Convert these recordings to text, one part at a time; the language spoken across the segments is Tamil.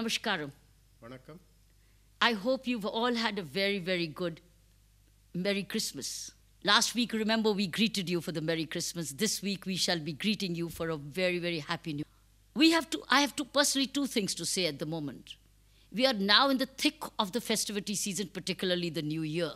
Namaskaram. Vanakkam. I hope you've all had a very, very good Merry Christmas. Last week, remember, we greeted you for the Merry Christmas. This week, we shall be greeting you for a very, very happy new. We have to, I have to personally two things to say at the moment. We are now in the thick of the festivity season, particularly the new year.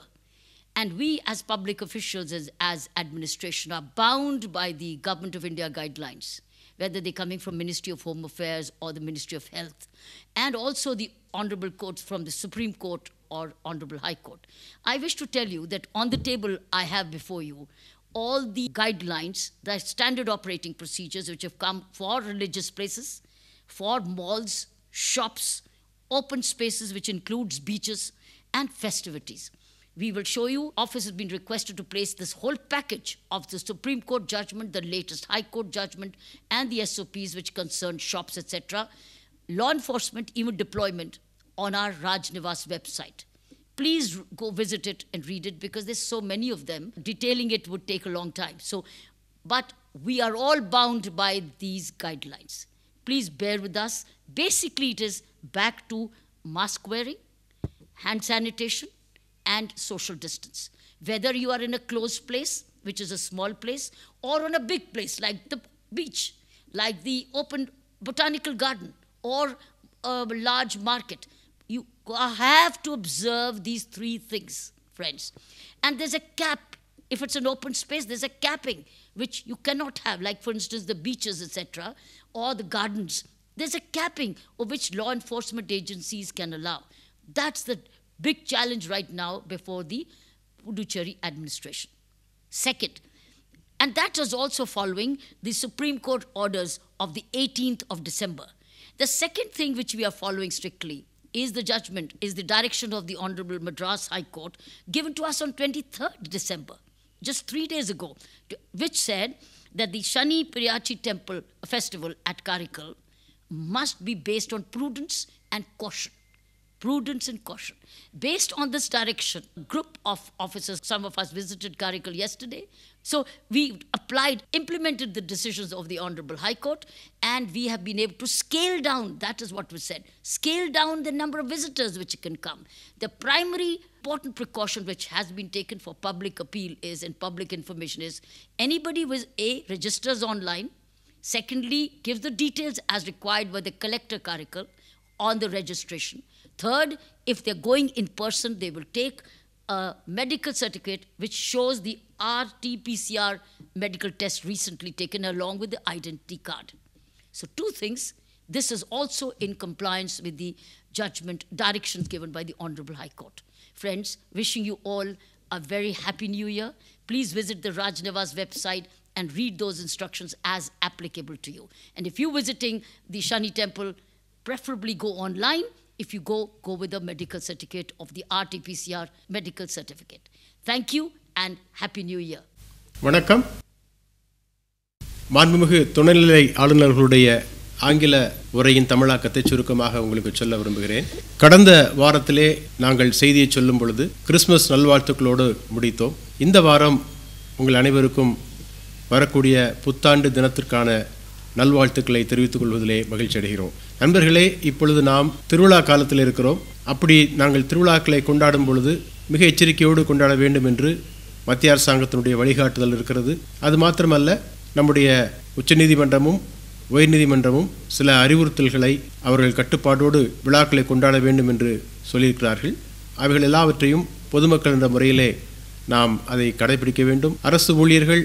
And we, as public officials, as, as administration, are bound by the Government of India guidelines whether they're coming from Ministry of Home Affairs or the Ministry of Health, and also the honorable courts from the Supreme Court or Honorable High Court. I wish to tell you that on the table I have before you all the guidelines, the standard operating procedures which have come for religious places, for malls, shops, open spaces which includes beaches and festivities. We will show you office has been requested to place this whole package of the Supreme Court judgment, the latest High Court judgment, and the SOPs which concern shops, etc., law enforcement, even deployment, on our Rajnivas website. Please go visit it and read it because there's so many of them. Detailing it would take a long time. So, but we are all bound by these guidelines. Please bear with us. Basically, it is back to mask wearing, hand sanitation, and social distance. Whether you are in a closed place, which is a small place, or on a big place like the beach, like the open botanical garden, or a large market, you have to observe these three things, friends. And there's a cap. If it's an open space, there's a capping, which you cannot have, like, for instance, the beaches, etc., or the gardens. There's a capping of which law enforcement agencies can allow. That's the Big challenge right now before the Puducherry administration. Second, and that was also following the Supreme Court orders of the 18th of December. The second thing which we are following strictly is the judgment, is the direction of the Honorable Madras High Court given to us on 23rd December, just three days ago, which said that the Shani Priyachi Temple Festival at Karikal must be based on prudence and caution prudence and caution. Based on this direction, group of officers, some of us visited Karikal yesterday. So we applied, implemented the decisions of the Honorable High Court, and we have been able to scale down, that is what was said, scale down the number of visitors which can come. The primary important precaution which has been taken for public appeal is and public information is anybody with A registers online, secondly, gives the details as required by the collector Karikal on the registration. Third, if they're going in person, they will take a medical certificate which shows the RT-PCR medical test recently taken along with the identity card. So two things. This is also in compliance with the judgment directions given by the Honorable High Court. Friends, wishing you all a very happy new year. Please visit the Rajnavas website and read those instructions as applicable to you. And if you're visiting the Shani temple, Preferably go online. If you go, go with a medical certificate of the RT-PCR medical certificate. Thank you and Happy New Year. வணக்கம் மாண்புமிகு துணைநிலை ஆளுநர்களுடைய ஆங்கில உரையின் தமிழாக்கத்தை சுருக்கமாக உங்களுக்கு சொல்ல விரும்புகிறேன் கடந்த வாரத்திலே நாங்கள் செய்தியை சொல்லும் பொழுது கிறிஸ்மஸ் நல்வாழ்த்துக்களோடு முடித்தோம் இந்த வாரம் உங்கள் அனைவருக்கும் வரக்கூடிய புத்தாண்டு தினத்திற்கான நல்வாழ்த்துக்களை தெரிவித்துக் கொள்வதிலே மகிழ்ச்சி அடைகிறோம் நண்பர்களே இப்பொழுது நாம் திருவிழா காலத்தில் இருக்கிறோம் அப்படி நாங்கள் திருவிழாக்களை கொண்டாடும் பொழுது மிக எச்சரிக்கையோடு கொண்டாட வேண்டும் என்று மத்திய அரசாங்கத்தினுடைய வழிகாட்டுதல் இருக்கிறது அது மாத்திரமல்ல நம்முடைய உச்சநீதிமன்றமும் உயர்நீதிமன்றமும் சில அறிவுறுத்தல்களை அவர்கள் கட்டுப்பாடோடு விழாக்களை கொண்டாட வேண்டும் என்று சொல்லியிருக்கிறார்கள் அவைகள் எல்லாவற்றையும் பொதுமக்கள் என்ற முறையிலே நாம் அதை கடைபிடிக்க வேண்டும் அரசு ஊழியர்கள்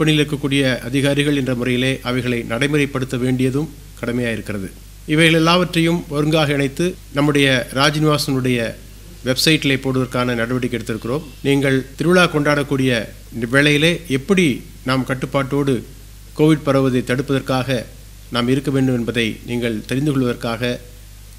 பணியில் இருக்கக்கூடிய அதிகாரிகள் என்ற முறையிலே அவைகளை நடைமுறைப்படுத்த வேண்டியதும் கடமையாக இருக்கிறது இவைகள் எல்லாவற்றையும் ஒருங்காக இணைத்து நம்முடைய ராஜ்நிவாசனுடைய வெப்சைட்டில் போடுவதற்கான நடவடிக்கை எடுத்திருக்கிறோம் நீங்கள் திருவிழா கொண்டாடக்கூடிய வேளையிலே எப்படி நாம் கட்டுப்பாட்டோடு கோவிட் பரவுவதை தடுப்பதற்காக நாம் இருக்க வேண்டும் என்பதை நீங்கள் தெரிந்து கொள்வதற்காக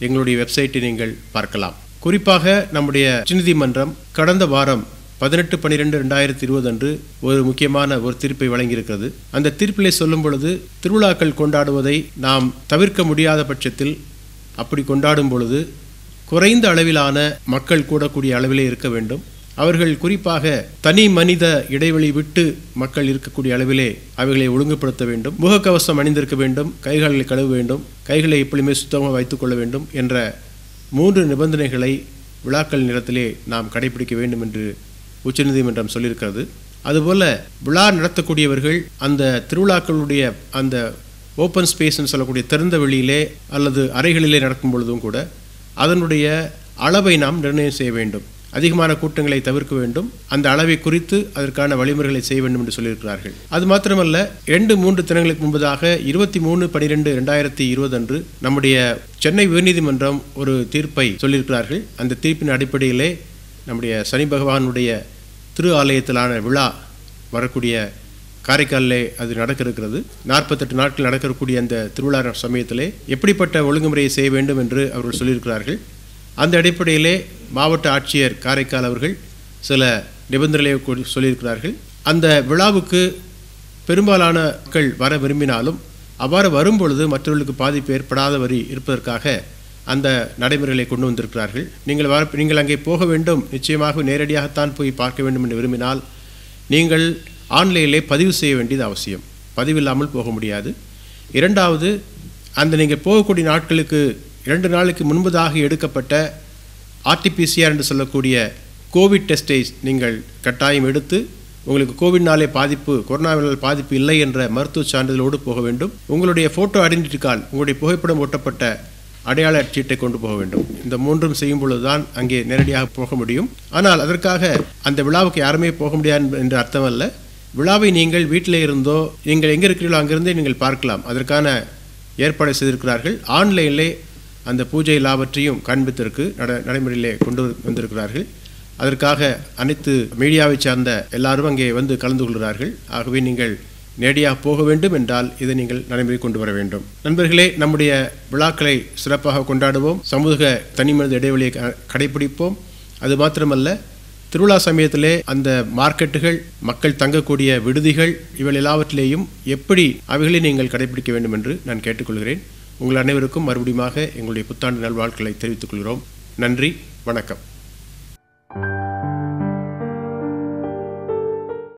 எங்களுடைய வெப்சைட்டை நீங்கள் பார்க்கலாம் குறிப்பாக நம்முடைய உச்சநீதிமன்றம் கடந்த வாரம் பதினெட்டு பன்னிரெண்டு ரெண்டாயிரத்தி இருபது அன்று ஒரு முக்கியமான ஒரு தீர்ப்பை வழங்கியிருக்கிறது அந்த தீர்ப்பிலே சொல்லும் பொழுது திருவிழாக்கள் கொண்டாடுவதை நாம் தவிர்க்க முடியாத பட்சத்தில் அப்படி கொண்டாடும் பொழுது குறைந்த அளவிலான மக்கள் கூடக்கூடிய அளவிலே இருக்க வேண்டும் அவர்கள் குறிப்பாக தனி மனித இடைவெளி விட்டு மக்கள் இருக்கக்கூடிய அளவிலே அவைகளை ஒழுங்குபடுத்த வேண்டும் முகக்கவசம் அணிந்திருக்க வேண்டும் கைகளை கழுவ வேண்டும் கைகளை எப்பொழுதுமே சுத்தமாக வைத்துக்கொள்ள வேண்டும் என்ற மூன்று நிபந்தனைகளை விழாக்கள் நிலத்திலே நாம் கடைபிடிக்க வேண்டும் என்று உச்சநீதிமன்றம் சொல்லியிருக்கிறது அதுபோல் விழா நடத்தக்கூடியவர்கள் அந்த திருவிழாக்களுடைய அந்த ஓப்பன் ஸ்பேஸ்ன்னு சொல்லக்கூடிய திறந்த வெளியிலே அல்லது அறைகளிலே நடக்கும் பொழுதும் கூட அதனுடைய அளவை நாம் நிர்ணயம் செய்ய வேண்டும் அதிகமான கூட்டங்களை தவிர்க்க வேண்டும் அந்த அளவை குறித்து அதற்கான வழிமுறைகளை செய்ய வேண்டும் என்று சொல்லியிருக்கிறார்கள் அது மாத்திரமல்ல ரெண்டு மூன்று தினங்களுக்கு முன்பதாக இருபத்தி மூணு பனிரெண்டு ரெண்டாயிரத்தி இருபது அன்று நம்முடைய சென்னை உயர்நீதிமன்றம் ஒரு தீர்ப்பை சொல்லியிருக்கிறார்கள் அந்த தீர்ப்பின் அடிப்படையிலே நம்முடைய சனி பகவானுடைய திரு ஆலயத்திலான விழா வரக்கூடிய காரைக்காலில் அது நடக்க இருக்கிறது நாற்பத்தெட்டு நாட்கள் நடக்கக்கூடிய அந்த திருவிழா சமயத்திலே எப்படிப்பட்ட ஒழுங்குமுறையை செய்ய வேண்டும் என்று அவர்கள் சொல்லியிருக்கிறார்கள் அந்த அடிப்படையிலே மாவட்ட ஆட்சியர் காரைக்கால் அவர்கள் சில நிபந்தனைகளை சொல்லியிருக்கிறார்கள் அந்த விழாவுக்கு பெரும்பாலான மக்கள் வர விரும்பினாலும் அவ்வாறு வரும்பொழுது மற்றவர்களுக்கு பாதிப்பு ஏற்படாத வரி இருப்பதற்காக அந்த நடைமுறைகளை கொண்டு வந்திருக்கிறார்கள் நீங்கள் வர நீங்கள் அங்கே போக வேண்டும் நிச்சயமாக நேரடியாகத்தான் போய் பார்க்க வேண்டும் என்று விரும்பினால் நீங்கள் ஆன்லைனிலே பதிவு செய்ய வேண்டியது அவசியம் பதிவில்லாமல் போக முடியாது இரண்டாவது அந்த நீங்கள் போகக்கூடிய நாட்களுக்கு இரண்டு நாளுக்கு முன்பதாக எடுக்கப்பட்ட ஆர்டிபிசிஆர் என்று சொல்லக்கூடிய கோவிட் டெஸ்டை நீங்கள் கட்டாயம் எடுத்து உங்களுக்கு கோவிட்னாலே பாதிப்பு கொரோனாவினால் பாதிப்பு இல்லை என்ற மருத்துவ சான்றிதழோடு போக வேண்டும் உங்களுடைய ஃபோட்டோ ஐடென்டிட்டி கார்டு உங்களுடைய புகைப்படம் ஓட்டப்பட்ட அடையாள சீட்டை கொண்டு போக வேண்டும் இந்த மூன்றும் செய்யும் பொழுதுதான் அங்கே நேரடியாக போக முடியும் ஆனால் அதற்காக அந்த விழாவுக்கு யாருமே போக முடியாது என்ற அர்த்தம் அல்ல விழாவை நீங்கள் வீட்டில் இருந்தோ நீங்கள் எங்கே இருக்கிறீர்களோ அங்கிருந்தே நீங்கள் பார்க்கலாம் அதற்கான ஏற்பாடு செய்திருக்கிறார்கள் ஆன்லைனிலே அந்த பூஜை எல்லாவற்றையும் காண்பித்திற்கு நட நடைமுறையிலே கொண்டு வந்திருக்கிறார்கள் அதற்காக அனைத்து மீடியாவை சார்ந்த எல்லாரும் அங்கே வந்து கலந்து கொள்கிறார்கள் ஆகவே நீங்கள் நேடியாக போக வேண்டும் என்றால் இதை நீங்கள் நடைமுறை கொண்டு வர வேண்டும் நண்பர்களே நம்முடைய விழாக்களை சிறப்பாக கொண்டாடுவோம் சமூக தனிமனித இடைவெளியை கடைபிடிப்போம் அது மாத்திரமல்ல திருவிழா சமயத்திலே அந்த மார்க்கெட்டுகள் மக்கள் தங்கக்கூடிய விடுதிகள் இவள் எல்லாவற்றிலேயும் எப்படி அவைகளை நீங்கள் கடைபிடிக்க வேண்டும் என்று நான் கேட்டுக்கொள்கிறேன் உங்கள் அனைவருக்கும் மறுபடியும் எங்களுடைய புத்தாண்டு நல்வாழ்க்களை தெரிவித்துக் கொள்கிறோம் நன்றி வணக்கம்